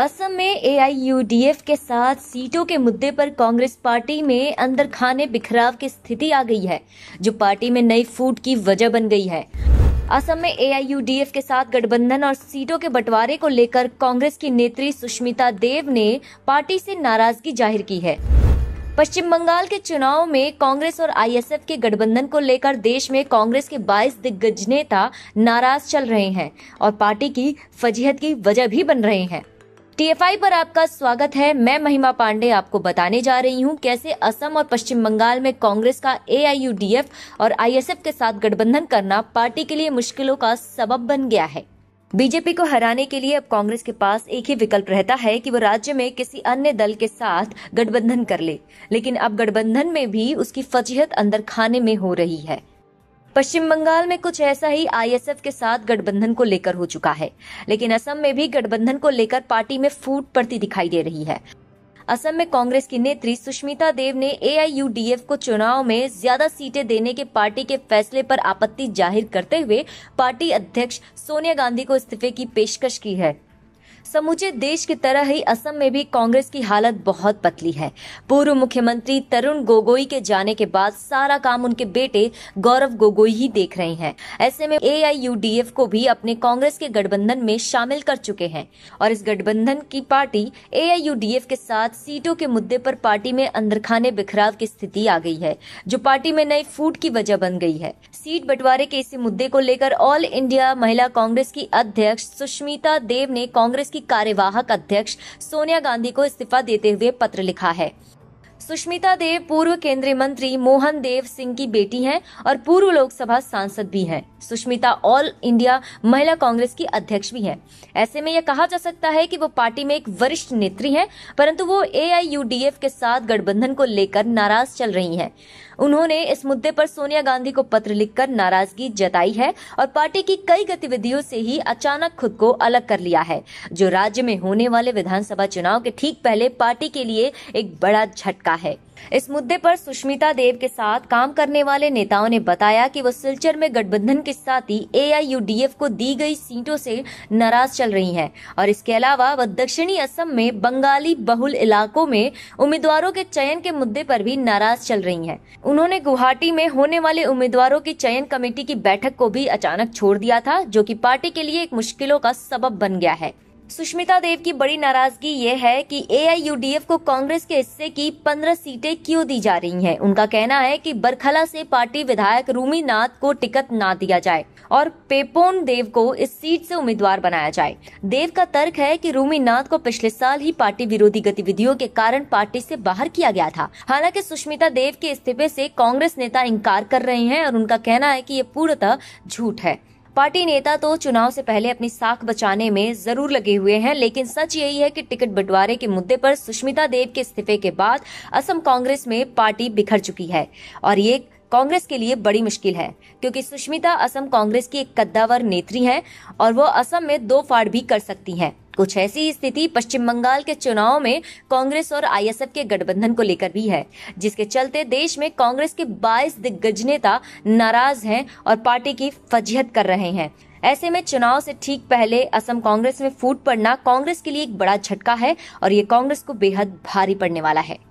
असम में एआईयूडीएफ के साथ सीटों के मुद्दे पर कांग्रेस पार्टी में अंदर खाने बिखराव की स्थिति आ गई है जो पार्टी में नई फूट की वजह बन गई है असम में एआईयूडीएफ के साथ गठबंधन और सीटों के बंटवारे को लेकर कांग्रेस की नेत्री सुष्मिता देव ने पार्टी से नाराजगी जाहिर की है पश्चिम बंगाल के चुनाव में कांग्रेस और आईएसएफ के गठबंधन को लेकर देश में कांग्रेस के 22 दिग्गज नेता नाराज चल रहे हैं और पार्टी की फजीहत की वजह भी बन रहे हैं टीएफआई पर आपका स्वागत है मैं महिमा पांडे आपको बताने जा रही हूं कैसे असम और पश्चिम बंगाल में कांग्रेस का एआईयूडीएफ और आईएसएफ के साथ गठबंधन करना पार्टी के लिए मुश्किलों का सबब बन गया है बीजेपी को हराने के लिए अब कांग्रेस के पास एक ही विकल्प रहता है कि वो राज्य में किसी अन्य दल के साथ गठबंधन कर ले। लेकिन अब गठबंधन में भी उसकी फजीहत अंदर खाने में हो रही है पश्चिम बंगाल में कुछ ऐसा ही आईएसएफ के साथ गठबंधन को लेकर हो चुका है लेकिन असम में भी गठबंधन को लेकर पार्टी में फूट पड़ती दिखाई दे रही है असम में कांग्रेस की नेत्री सुष्मिता देव ने एआईयूडीएफ को चुनाव में ज्यादा सीटें देने के पार्टी के फैसले पर आपत्ति जाहिर करते हुए पार्टी अध्यक्ष सोनिया गांधी को इस्तीफे की पेशकश की है समूचे देश की तरह ही असम में भी कांग्रेस की हालत बहुत पतली है पूर्व मुख्यमंत्री तरुण गोगोई के जाने के बाद सारा काम उनके बेटे गौरव गोगोई ही देख रहे हैं ऐसे में एआईयूडीएफ को भी अपने कांग्रेस के गठबंधन में शामिल कर चुके हैं और इस गठबंधन की पार्टी एआईयूडीएफ के साथ सीटों के मुद्दे पर पार्टी में अंदरखाने बिखराव की स्थिति आ गई है जो पार्टी में नई फूट की वजह बन गई है सीट बंटवारे के इसी मुद्दे को लेकर ऑल इंडिया महिला कांग्रेस की अध्यक्ष सुष्मिता देव ने कांग्रेस की कार्यवाहक अध्यक्ष सोनिया गांधी को इस्तीफा देते हुए पत्र लिखा है सुष्मिता देव पूर्व केंद्रीय मंत्री मोहन देव सिंह की बेटी हैं और पूर्व लोकसभा सांसद भी हैं। सुष्मिता ऑल इंडिया महिला कांग्रेस की अध्यक्ष भी हैं। ऐसे में यह कहा जा सकता है कि वो पार्टी में एक वरिष्ठ नेत्री हैं, परंतु वो एआईयूडीएफ के साथ गठबंधन को लेकर नाराज चल रही है उन्होंने इस मुद्दे पर सोनिया गांधी को पत्र लिखकर नाराजगी जताई है और पार्टी की कई गतिविधियों से ही अचानक खुद को अलग कर लिया है जो राज्य में होने वाले विधानसभा चुनाव के ठीक पहले पार्टी के लिए एक बड़ा झटका है इस मुद्दे पर सुष्मिता देव के साथ काम करने वाले नेताओं ने बताया कि वह सिलचर में गठबंधन के साथ ही ए को दी गई सीटों से नाराज चल रही हैं और इसके अलावा वह दक्षिणी असम में बंगाली बहुल इलाकों में उम्मीदवारों के चयन के मुद्दे पर भी नाराज चल रही हैं। उन्होंने गुवाहाटी में होने वाले उम्मीदवारों की चयन कमेटी की बैठक को भी अचानक छोड़ दिया था जो की पार्टी के लिए एक मुश्किलों का सबब बन गया है सुष्मिता देव की बड़ी नाराजगी ये है कि एआईयूडीएफ को कांग्रेस के हिस्से की पंद्रह सीटें क्यों दी जा रही हैं। उनका कहना है कि बरखला से पार्टी विधायक रूमी नाथ को टिकट ना दिया जाए और पेपोन देव को इस सीट से उम्मीदवार बनाया जाए देव का तर्क है कि रूमी नाथ को पिछले साल ही पार्टी विरोधी गतिविधियों के कारण पार्टी से बाहर किया गया था हालांकि सुष्मिता देव के इस्तीफे से कांग्रेस नेता इनकार कर रहे हैं और उनका कहना है कि ये पूर्णतः झूठ है पार्टी नेता तो चुनाव से पहले अपनी साख बचाने में जरूर लगे हुए हैं लेकिन सच यही है कि टिकट बंटवारे के मुद्दे पर सुष्मिता देव के इस्तीफे के बाद असम कांग्रेस में पार्टी बिखर चुकी है और ये कांग्रेस के लिए बड़ी मुश्किल है क्योंकि सुष्मिता असम कांग्रेस की एक कद्दावर नेत्री हैं और वो असम में दो फाड़ भी कर सकती हैं कुछ ऐसी स्थिति पश्चिम बंगाल के चुनाव में कांग्रेस और आईएसएफ के गठबंधन को लेकर भी है जिसके चलते देश में कांग्रेस के 22 दिग्गज नेता नाराज हैं और पार्टी की फजीहत कर रहे हैं ऐसे में चुनाव से ठीक पहले असम कांग्रेस में फूट पड़ना कांग्रेस के लिए एक बड़ा झटका है और ये कांग्रेस को बेहद भारी पड़ने वाला है